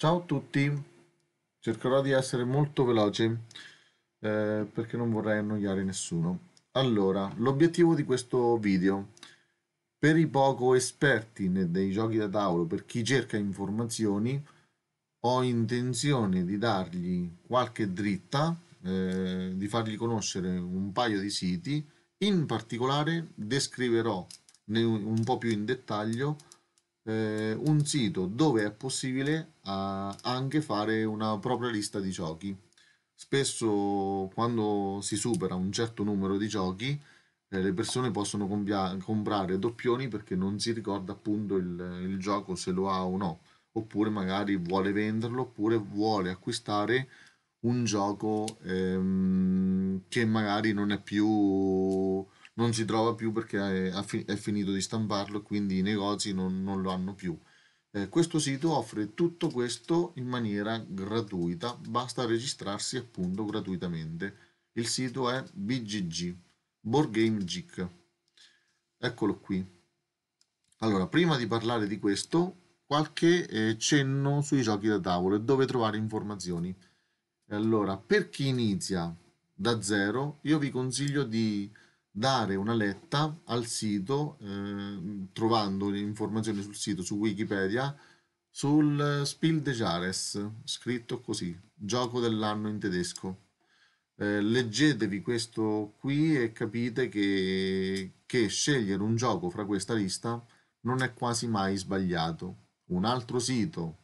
Ciao a tutti, cercherò di essere molto veloce eh, perché non vorrei annoiare nessuno. Allora, l'obiettivo di questo video per i poco esperti dei giochi da tavolo, per chi cerca informazioni, ho intenzione di dargli qualche dritta, eh, di fargli conoscere un paio di siti, in particolare descriverò un po' più in dettaglio eh, un sito dove è possibile eh, anche fare una propria lista di giochi. Spesso quando si supera un certo numero di giochi eh, le persone possono comprare doppioni perché non si ricorda appunto il, il gioco se lo ha o no, oppure magari vuole venderlo, oppure vuole acquistare un gioco ehm, che magari non è più non si trova più perché è, finito di stamparlo e quindi i negozi non, non lo hanno più. Eh, questo sito offre tutto questo in maniera gratuita, basta registrarsi appunto gratuitamente. Il sito è BGG, Board Game Geek. Eccolo qui. Allora, prima di parlare di questo, qualche eh, cenno sui giochi da tavolo e dove trovare informazioni. Allora, per chi inizia da zero, io vi consiglio di dare una letta al sito eh, trovando informazioni sul sito su Wikipedia sul Spiel des Jahres, scritto così, gioco dell'anno in tedesco. Eh, leggetevi questo qui e capite che, che scegliere un gioco fra questa lista non è quasi mai sbagliato. Un altro sito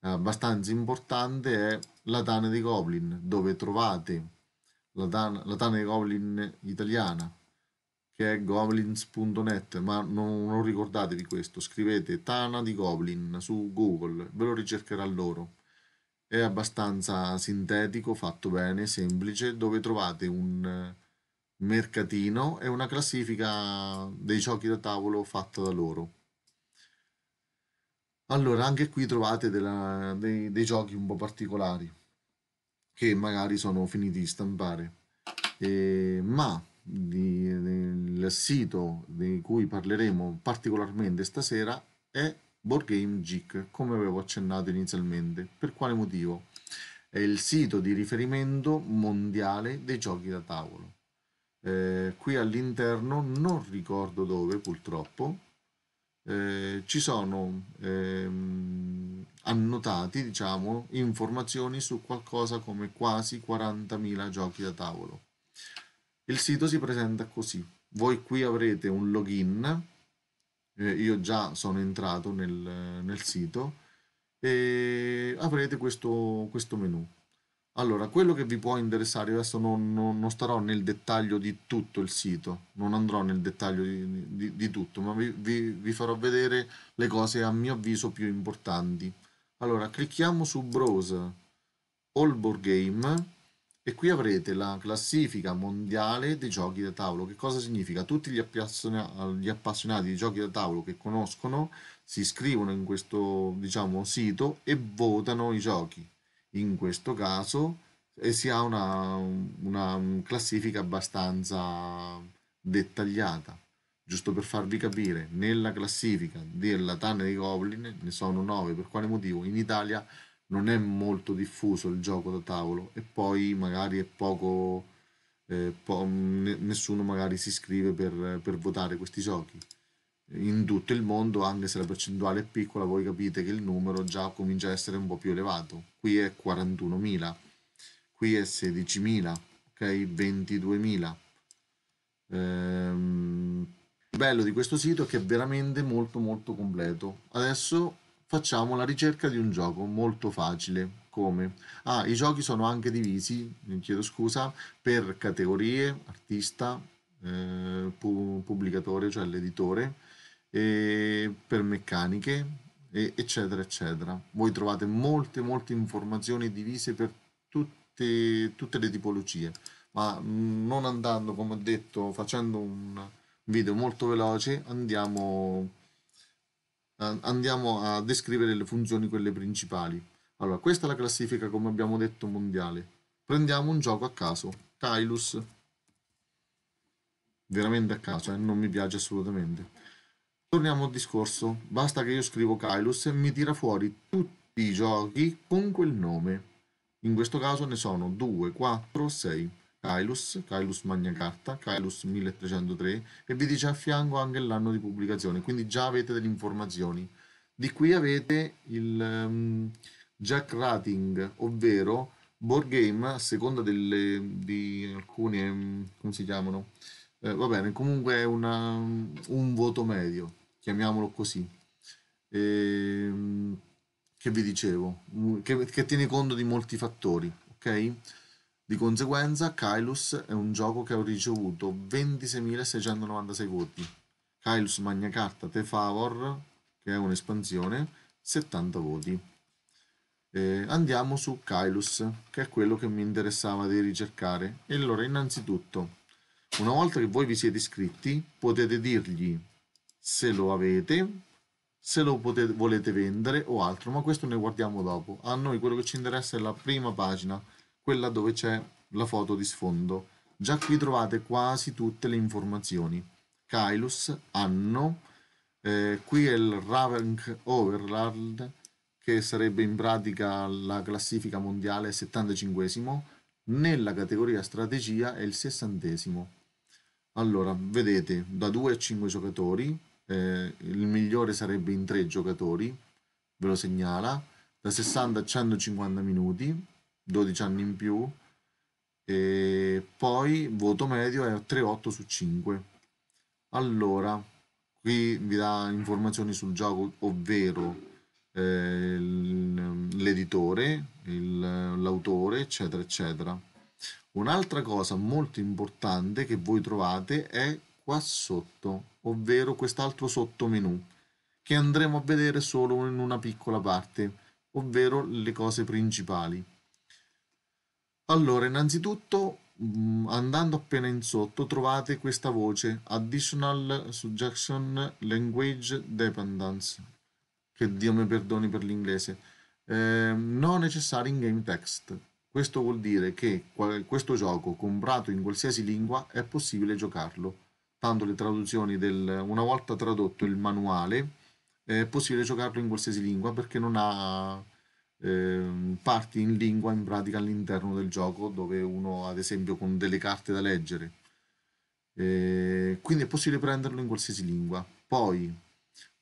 eh, abbastanza importante è La Tana dei Goblin, dove trovate la, Tana, la Tana dei Goblin italiana, che è goblins.net, ma non, non ricordatevi questo, scrivete Tana di Goblin su Google, ve lo ricercherà loro. È abbastanza sintetico, fatto bene, semplice, dove trovate un eh, mercatino e una classifica dei giochi da tavolo fatta da loro. Allora, anche qui trovate della, dei, dei, giochi un po' particolari che magari sono finiti di stampare, e, ma di, del sito di cui parleremo particolarmente stasera è Board Game Geek, come avevo accennato inizialmente. Per quale motivo? È il sito di riferimento mondiale dei giochi da tavolo. Eh, qui all'interno, non ricordo dove purtroppo, eh, ci sono ehm, annotati diciamo, informazioni su qualcosa come quasi 40.000 giochi da tavolo il sito si presenta così. Voi qui avrete un login, eh, io già sono entrato nel, nel sito, e avrete questo, questo menu. Allora, quello che vi può interessare, adesso non, non, non, starò nel dettaglio di tutto il sito, non andrò nel dettaglio di, di, di tutto, ma vi, vi, vi, farò vedere le cose a mio avviso più importanti. Allora, clicchiamo su Browse, All Board Game, e qui avrete la classifica mondiale dei giochi da tavolo. Che cosa significa? Tutti gli appassionati, gli appassionati di giochi da tavolo che conoscono si iscrivono in questo diciamo, sito e votano i giochi. In questo caso e eh, si ha una, una classifica abbastanza dettagliata. Giusto per farvi capire, nella classifica della Tana dei Goblin ne sono 9, per quale motivo? In Italia non è molto diffuso il gioco da tavolo e poi magari è poco, eh, po- nessuno magari si iscrive per, per votare questi giochi. In tutto il mondo, anche se la percentuale è piccola, voi capite che il numero già comincia a essere un po' più elevato. Qui è 41.000, qui è 16.000, ok? 22.000. Ehm, bello di questo sito è che è veramente molto molto completo. Adesso facciamo la ricerca di un gioco molto facile. Come? Ah, i giochi sono anche divisi, chiedo scusa, per categorie, artista, eh, pubblicatore, cioè l'editore, eh, per meccaniche, eh, eccetera, eccetera. Voi trovate molte, molte informazioni divise per tutte, tutte le tipologie, ma mm, non andando, come ho detto, facendo un video molto veloce, andiamo andiamo a descrivere le funzioni, quelle principali. Allora, questa è la classifica, come abbiamo detto, mondiale. Prendiamo un gioco a caso, Kylus. Veramente a caso, eh? non mi piace assolutamente. Torniamo al discorso. Basta che io scrivo Kylus e mi tira fuori tutti i giochi con quel nome. In questo caso ne sono 2, 4, 6. Kailus, Kailus Magna Carta, Kailus 1303 e vi dice a fianco anche l'anno di pubblicazione, quindi già avete delle informazioni. Di qui avete il um, Jack Rating, ovvero board game a seconda delle, di alcune, ehm, come si chiamano? Eh, va bene, comunque è una, un voto medio, chiamiamolo così. E, ehm, che vi dicevo, che, che tiene conto di molti fattori, ok? Di conseguenza, Kylos è un gioco che ha ricevuto 26.696 voti. Kylos Magna Carta The Favor, che è un'espansione, 70 voti. Eh, andiamo su Kylos, che è quello che mi interessava di ricercare. E allora, innanzitutto, una volta che voi vi siete iscritti, potete dirgli se lo avete, se lo potete, volete vendere o altro, ma questo ne guardiamo dopo. A noi quello che ci interessa è la prima pagina quella dove c'è la foto di sfondo. Già qui trovate quasi tutte le informazioni. Kylos, anno, eh, qui è il Ravenc Overland, che sarebbe in pratica la classifica mondiale 75 nella categoria strategia è il 60esimo. Allora, vedete, da 2 a 5 giocatori, eh, il migliore sarebbe in 3 giocatori, ve lo segnala, da 60 a 150 minuti, 12 anni in più e poi voto medio è 3,8 su 5 allora qui vi dà informazioni sul gioco ovvero eh, l'editore l'autore eccetera eccetera un'altra cosa molto importante che voi trovate è qua sotto ovvero quest'altro sottomenu che andremo a vedere solo in una piccola parte ovvero le cose principali allora, innanzitutto mm, andando appena in sotto trovate questa voce Additional Suggestion Language Dependence che Dio mi perdoni per l'inglese eh, non necessario in game text questo vuol dire che questo gioco comprato in qualsiasi lingua è possibile giocarlo tanto le traduzioni del una volta tradotto il manuale è possibile giocarlo in qualsiasi lingua perché non ha Ehm, parti in lingua in pratica all'interno del gioco dove uno ad esempio con delle carte da leggere eh, quindi è possibile prenderlo in qualsiasi lingua poi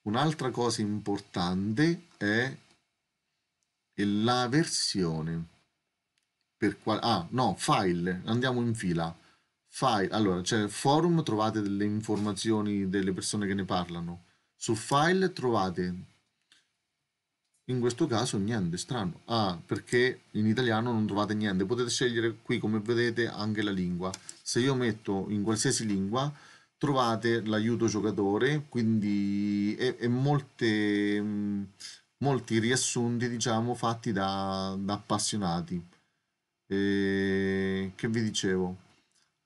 un'altra cosa importante è la versione per quale ah no file andiamo in fila file allora c'è cioè forum trovate delle informazioni delle persone che ne parlano su file trovate in questo caso niente, strano. Ah, perché in italiano non trovate niente. Potete scegliere qui, come vedete, anche la lingua. Se io metto in qualsiasi lingua, trovate l'aiuto giocatore, quindi e, e molte, molti riassunti, diciamo, fatti da, da appassionati. E, che vi dicevo?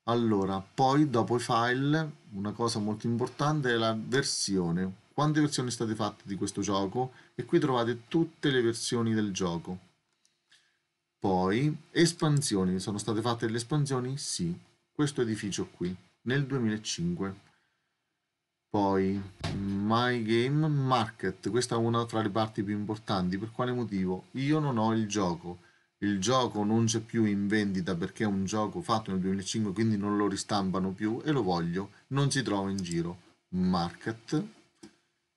Allora, poi dopo i file, una cosa molto importante è la versione quante versioni state fatte di questo gioco e qui trovate tutte le versioni del gioco. Poi, espansioni, sono state fatte le espansioni? Sì, questo edificio qui, nel 2005. Poi, My Game Market, questa è una tra le parti più importanti, per quale motivo? Io non ho il gioco, il gioco non c'è più in vendita perché è un gioco fatto nel 2005, quindi non lo ristampano più e lo voglio, non si trova in giro. Market,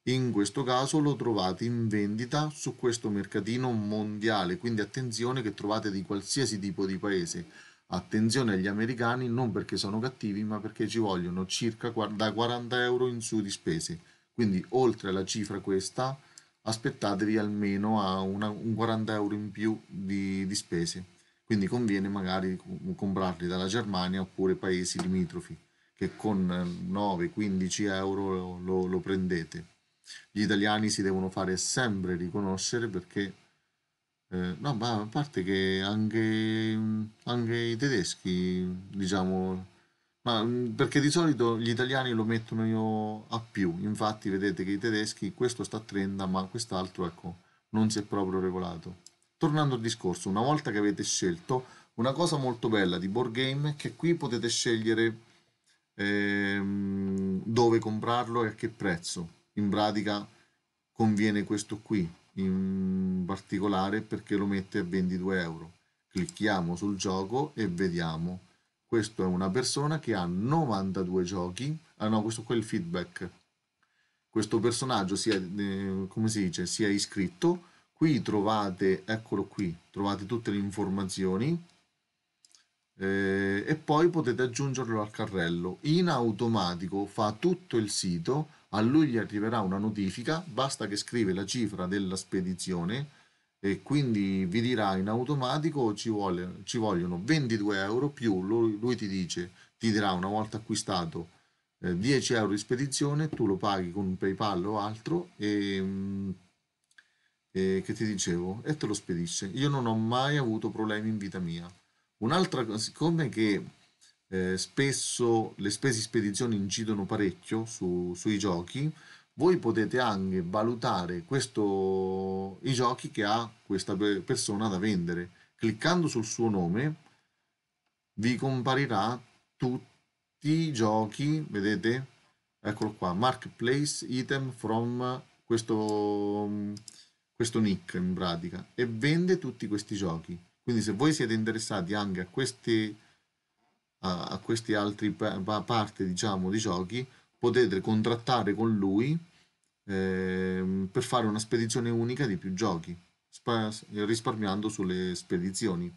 in questo caso lo trovate in vendita su questo mercatino mondiale quindi attenzione che trovate di qualsiasi tipo di paese attenzione agli americani non perché sono cattivi ma perché ci vogliono circa da 40 euro in su di spese quindi oltre alla cifra questa aspettatevi almeno a una, un 40 euro in più di, di spese quindi conviene magari comprarli dalla Germania oppure paesi limitrofi che con 9-15 euro lo, lo prendete gli italiani si devono fare sempre riconoscere perché, eh, no, ma a parte che anche, anche i tedeschi, diciamo, ma mm, perché di solito gli italiani lo mettono io a più, infatti vedete che i tedeschi questo sta a 30, ma quest'altro ecco, non si è proprio regolato. Tornando al discorso, una volta che avete scelto, una cosa molto bella di board game è che qui potete scegliere ehm, dove comprarlo e a che prezzo in pratica conviene questo qui in particolare perché lo mette a 22 euro clicchiamo sul gioco e vediamo questo è una persona che ha 92 giochi ah no questo qua è il feedback questo personaggio sia eh, come si dice sia iscritto qui trovate eccolo qui trovate tutte le informazioni eh, e poi potete aggiungerlo al carrello. In automatico fa tutto il sito, a lui gli arriverà una notifica, basta che scrive la cifra della spedizione e quindi vi dirà in automatico ci, vuole, ci vogliono 22 euro più, lui, lui, ti dice, ti dirà una volta acquistato eh, 10 euro di spedizione, tu lo paghi con PayPal o altro e... Mm, e che ti dicevo e te lo spedisce. Io non ho mai avuto problemi in vita mia. Un'altra cosa, siccome che eh, spesso le spese di spedizione incidono parecchio su, sui giochi, voi potete anche valutare questo, i giochi che ha questa persona da vendere. Cliccando sul suo nome vi comparirà tutti i giochi, vedete? Eccolo qua, marketplace item from questo, questo nick in pratica e vende tutti questi giochi quindi se voi siete interessati anche a questi, a, questi altri pa- parti diciamo, di giochi, potete contrattare con lui eh, per fare una spedizione unica di più giochi, spa- risparmiando sulle spedizioni.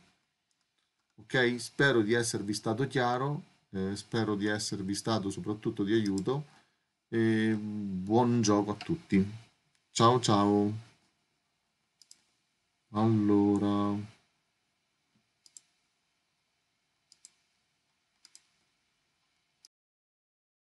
Ok, spero di esservi stato chiaro, eh, spero di esservi stato soprattutto di aiuto e buon gioco a tutti. Ciao ciao. Allora...